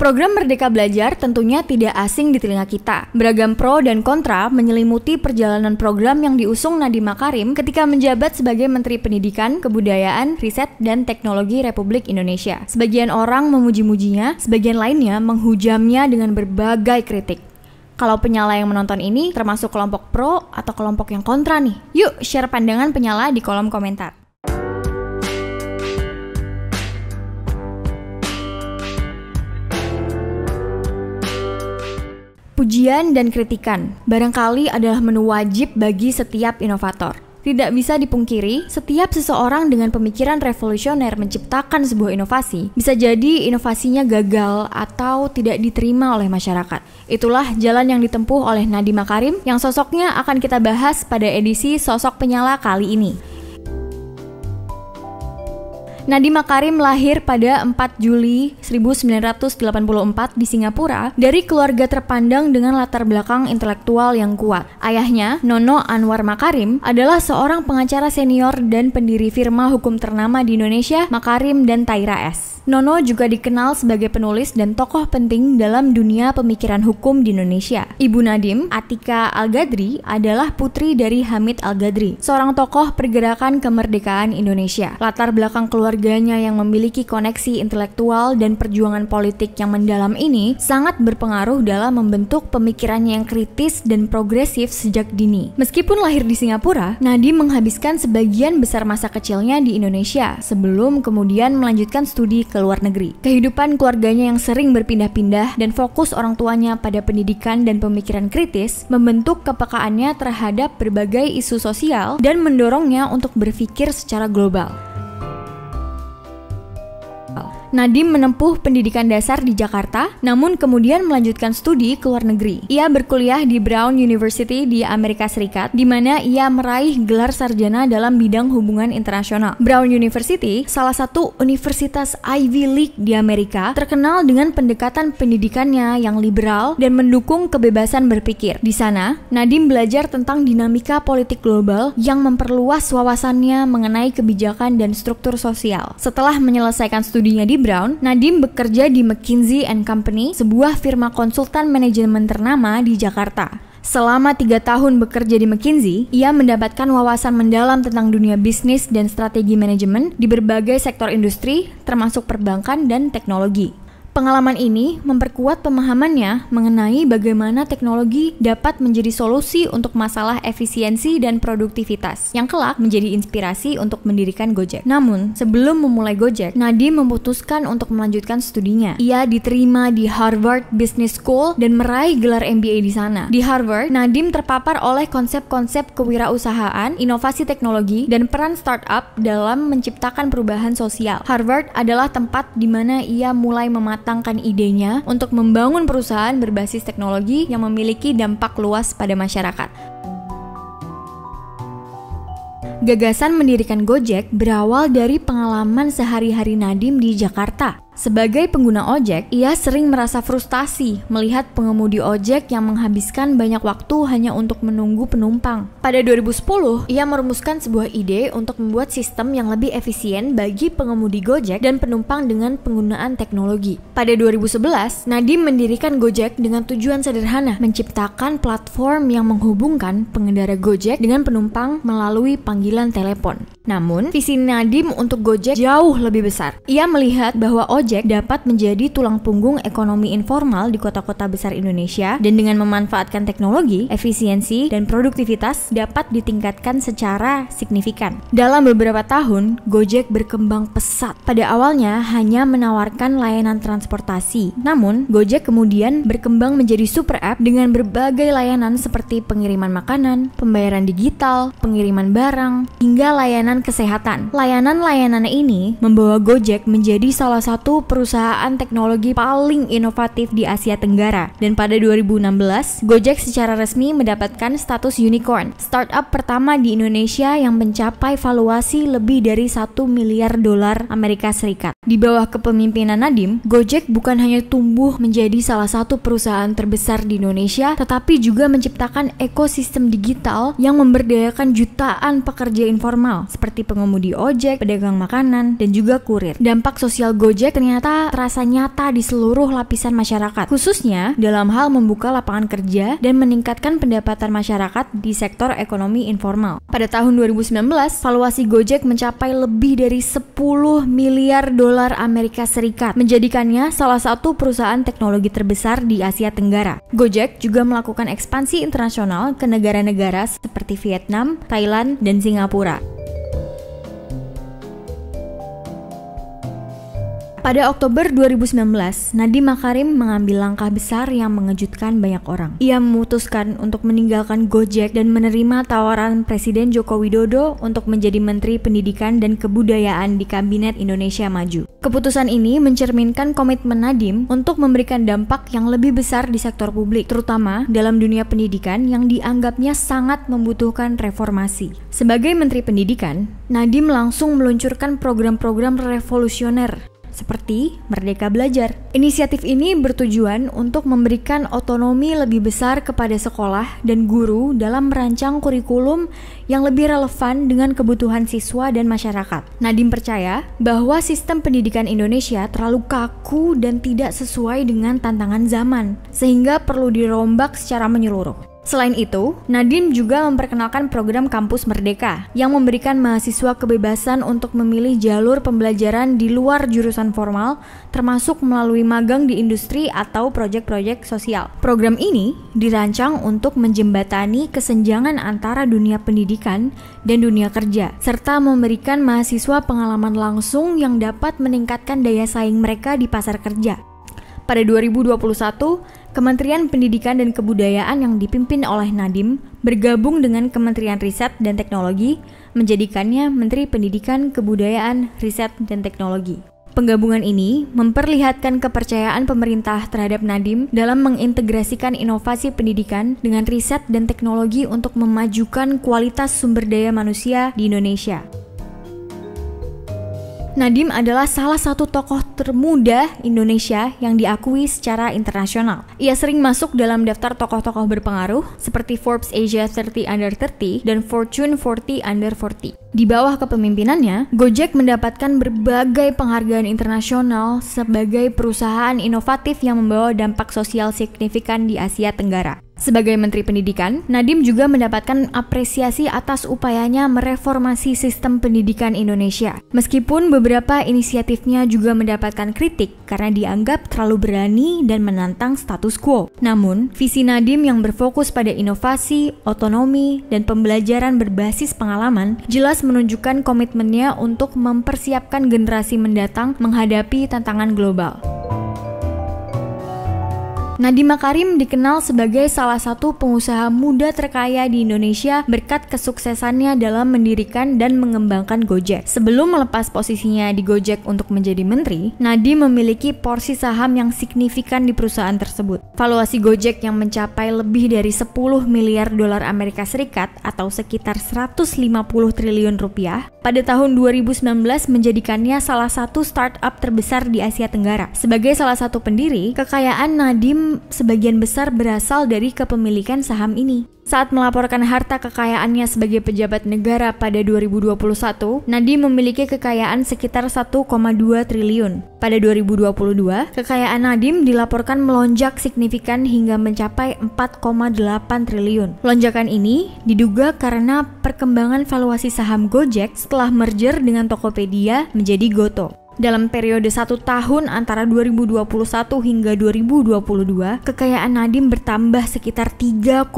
Program Merdeka Belajar tentunya tidak asing di telinga kita. Beragam pro dan kontra menyelimuti perjalanan program yang diusung Nadiem Makarim ketika menjabat sebagai Menteri Pendidikan, Kebudayaan, Riset, dan Teknologi Republik Indonesia. Sebagian orang memuji-mujinya, sebagian lainnya menghujamnya dengan berbagai kritik. Kalau penyala yang menonton ini termasuk kelompok pro atau kelompok yang kontra nih. Yuk share pandangan penyala di kolom komentar. Pujian dan kritikan barangkali adalah menu wajib bagi setiap inovator. Tidak bisa dipungkiri, setiap seseorang dengan pemikiran revolusioner menciptakan sebuah inovasi, bisa jadi inovasinya gagal atau tidak diterima oleh masyarakat. Itulah jalan yang ditempuh oleh Nadi Makarim yang sosoknya akan kita bahas pada edisi Sosok Penyala kali ini. Nadiem Makarim lahir pada 4 Juli 1984 di Singapura dari keluarga terpandang dengan latar belakang intelektual yang kuat. Ayahnya, Nono Anwar Makarim, adalah seorang pengacara senior dan pendiri firma hukum ternama di Indonesia, Makarim dan Taira S. Nono juga dikenal sebagai penulis dan tokoh penting dalam dunia pemikiran hukum di Indonesia. Ibu Nadim, Atika Al-Gadri, adalah putri dari Hamid Al-Gadri, seorang tokoh pergerakan kemerdekaan Indonesia. Latar belakang keluarganya yang memiliki koneksi intelektual dan perjuangan politik yang mendalam ini sangat berpengaruh dalam membentuk pemikirannya yang kritis dan progresif sejak dini. Meskipun lahir di Singapura, Nadim menghabiskan sebagian besar masa kecilnya di Indonesia sebelum kemudian melanjutkan studi ke luar negeri. Kehidupan keluarganya yang sering berpindah-pindah dan fokus orang tuanya pada pendidikan dan pemikiran kritis membentuk kepekaannya terhadap berbagai isu sosial dan mendorongnya untuk berpikir secara global. Nadim menempuh pendidikan dasar di Jakarta, namun kemudian melanjutkan studi ke luar negeri. Ia berkuliah di Brown University di Amerika Serikat, di mana ia meraih gelar sarjana dalam bidang hubungan internasional. Brown University, salah satu universitas Ivy League di Amerika, terkenal dengan pendekatan pendidikannya yang liberal dan mendukung kebebasan berpikir. Di sana, Nadim belajar tentang dinamika politik global yang memperluas wawasannya mengenai kebijakan dan struktur sosial. Setelah menyelesaikan studinya di Brown, Nadim bekerja di McKinsey and Company, sebuah firma konsultan manajemen ternama di Jakarta. Selama tiga tahun bekerja di McKinsey, ia mendapatkan wawasan mendalam tentang dunia bisnis dan strategi manajemen di berbagai sektor industri, termasuk perbankan dan teknologi. Pengalaman ini memperkuat pemahamannya mengenai bagaimana teknologi dapat menjadi solusi untuk masalah efisiensi dan produktivitas, yang kelak menjadi inspirasi untuk mendirikan Gojek. Namun, sebelum memulai Gojek, Nadi memutuskan untuk melanjutkan studinya. Ia diterima di Harvard Business School dan meraih gelar MBA di sana. Di Harvard, Nadim terpapar oleh konsep-konsep kewirausahaan, inovasi teknologi, dan peran startup dalam menciptakan perubahan sosial. Harvard adalah tempat di mana ia mulai mematang mematangkan idenya untuk membangun perusahaan berbasis teknologi yang memiliki dampak luas pada masyarakat. Gagasan mendirikan Gojek berawal dari pengalaman sehari-hari Nadim di Jakarta. Sebagai pengguna ojek, ia sering merasa frustasi melihat pengemudi ojek yang menghabiskan banyak waktu hanya untuk menunggu penumpang. Pada 2010, ia merumuskan sebuah ide untuk membuat sistem yang lebih efisien bagi pengemudi Gojek dan penumpang dengan penggunaan teknologi. Pada 2011, Nadiem mendirikan Gojek dengan tujuan sederhana, menciptakan platform yang menghubungkan pengendara Gojek dengan penumpang melalui panggilan telepon. Namun, visi Nadiem untuk Gojek jauh lebih besar. Ia melihat bahwa ojek Gojek dapat menjadi tulang punggung ekonomi informal di kota-kota besar Indonesia dan dengan memanfaatkan teknologi, efisiensi, dan produktivitas dapat ditingkatkan secara signifikan. Dalam beberapa tahun, Gojek berkembang pesat. Pada awalnya hanya menawarkan layanan transportasi, namun Gojek kemudian berkembang menjadi super app dengan berbagai layanan seperti pengiriman makanan, pembayaran digital, pengiriman barang, hingga layanan kesehatan. Layanan-layanan ini membawa Gojek menjadi salah satu satu perusahaan teknologi paling inovatif di Asia Tenggara. Dan pada 2016, Gojek secara resmi mendapatkan status unicorn, startup pertama di Indonesia yang mencapai valuasi lebih dari 1 miliar dolar Amerika Serikat. Di bawah kepemimpinan Nadim, Gojek bukan hanya tumbuh menjadi salah satu perusahaan terbesar di Indonesia, tetapi juga menciptakan ekosistem digital yang memberdayakan jutaan pekerja informal seperti pengemudi ojek, pedagang makanan, dan juga kurir. Dampak sosial Gojek ternyata terasa nyata di seluruh lapisan masyarakat, khususnya dalam hal membuka lapangan kerja dan meningkatkan pendapatan masyarakat di sektor ekonomi informal. Pada tahun 2019, valuasi Gojek mencapai lebih dari 10 miliar dolar Amerika Serikat, menjadikannya salah satu perusahaan teknologi terbesar di Asia Tenggara. Gojek juga melakukan ekspansi internasional ke negara-negara seperti Vietnam, Thailand, dan Singapura. Pada Oktober 2019, Nadiem Makarim mengambil langkah besar yang mengejutkan banyak orang. Ia memutuskan untuk meninggalkan Gojek dan menerima tawaran Presiden Joko Widodo untuk menjadi Menteri Pendidikan dan Kebudayaan di Kabinet Indonesia Maju. Keputusan ini mencerminkan komitmen Nadiem untuk memberikan dampak yang lebih besar di sektor publik, terutama dalam dunia pendidikan yang dianggapnya sangat membutuhkan reformasi. Sebagai Menteri Pendidikan, Nadiem langsung meluncurkan program-program revolusioner seperti Merdeka Belajar. Inisiatif ini bertujuan untuk memberikan otonomi lebih besar kepada sekolah dan guru dalam merancang kurikulum yang lebih relevan dengan kebutuhan siswa dan masyarakat. Nadiem percaya bahwa sistem pendidikan Indonesia terlalu kaku dan tidak sesuai dengan tantangan zaman, sehingga perlu dirombak secara menyeluruh. Selain itu, Nadiem juga memperkenalkan program Kampus Merdeka yang memberikan mahasiswa kebebasan untuk memilih jalur pembelajaran di luar jurusan formal, termasuk melalui magang di industri atau proyek-proyek sosial. Program ini dirancang untuk menjembatani kesenjangan antara dunia pendidikan dan dunia kerja, serta memberikan mahasiswa pengalaman langsung yang dapat meningkatkan daya saing mereka di pasar kerja. Pada 2021, Kementerian Pendidikan dan Kebudayaan yang dipimpin oleh Nadim bergabung dengan Kementerian Riset dan Teknologi menjadikannya Menteri Pendidikan, Kebudayaan, Riset, dan Teknologi. Penggabungan ini memperlihatkan kepercayaan pemerintah terhadap Nadim dalam mengintegrasikan inovasi pendidikan dengan riset dan teknologi untuk memajukan kualitas sumber daya manusia di Indonesia. Nadim adalah salah satu tokoh termuda Indonesia yang diakui secara internasional. Ia sering masuk dalam daftar tokoh-tokoh berpengaruh seperti Forbes Asia 30 Under 30 dan Fortune 40 Under 40. Di bawah kepemimpinannya, Gojek mendapatkan berbagai penghargaan internasional sebagai perusahaan inovatif yang membawa dampak sosial signifikan di Asia Tenggara. Sebagai Menteri Pendidikan, Nadiem juga mendapatkan apresiasi atas upayanya mereformasi sistem pendidikan Indonesia. Meskipun beberapa inisiatifnya juga mendapatkan kritik karena dianggap terlalu berani dan menantang status quo. Namun, visi Nadiem yang berfokus pada inovasi, otonomi, dan pembelajaran berbasis pengalaman jelas menunjukkan komitmennya untuk mempersiapkan generasi mendatang menghadapi tantangan global. Nadiem Makarim dikenal sebagai salah satu pengusaha muda terkaya di Indonesia berkat kesuksesannya dalam mendirikan dan mengembangkan Gojek. Sebelum melepas posisinya di Gojek untuk menjadi menteri, Nadiem memiliki porsi saham yang signifikan di perusahaan tersebut. Valuasi Gojek yang mencapai lebih dari 10 miliar dolar Amerika Serikat atau sekitar 150 triliun rupiah pada tahun 2019 menjadikannya salah satu startup terbesar di Asia Tenggara. Sebagai salah satu pendiri, kekayaan Nadiem sebagian besar berasal dari kepemilikan saham ini. Saat melaporkan harta kekayaannya sebagai pejabat negara pada 2021, Nadi memiliki kekayaan sekitar 1,2 triliun. Pada 2022, kekayaan Nadim dilaporkan melonjak signifikan hingga mencapai 4,8 triliun. Lonjakan ini diduga karena perkembangan valuasi saham Gojek setelah merger dengan Tokopedia menjadi Goto. Dalam periode satu tahun antara 2021 hingga 2022, kekayaan Nadiem bertambah sekitar 3,6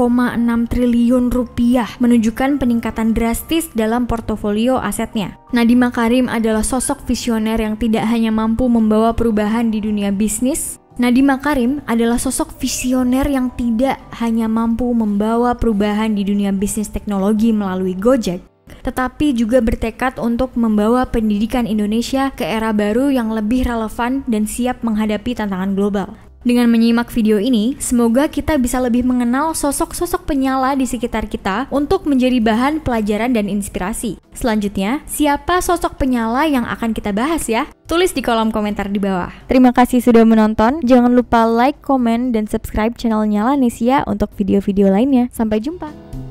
triliun rupiah, menunjukkan peningkatan drastis dalam portofolio asetnya. Nadiem Makarim adalah sosok visioner yang tidak hanya mampu membawa perubahan di dunia bisnis, Nadiem Makarim adalah sosok visioner yang tidak hanya mampu membawa perubahan di dunia bisnis teknologi melalui Gojek, tetapi juga bertekad untuk membawa pendidikan Indonesia ke era baru yang lebih relevan dan siap menghadapi tantangan global. Dengan menyimak video ini, semoga kita bisa lebih mengenal sosok-sosok penyala di sekitar kita untuk menjadi bahan pelajaran dan inspirasi. Selanjutnya, siapa sosok penyala yang akan kita bahas ya? Tulis di kolom komentar di bawah. Terima kasih sudah menonton. Jangan lupa like, komen, dan subscribe channel Nyala Nesia untuk video-video lainnya. Sampai jumpa!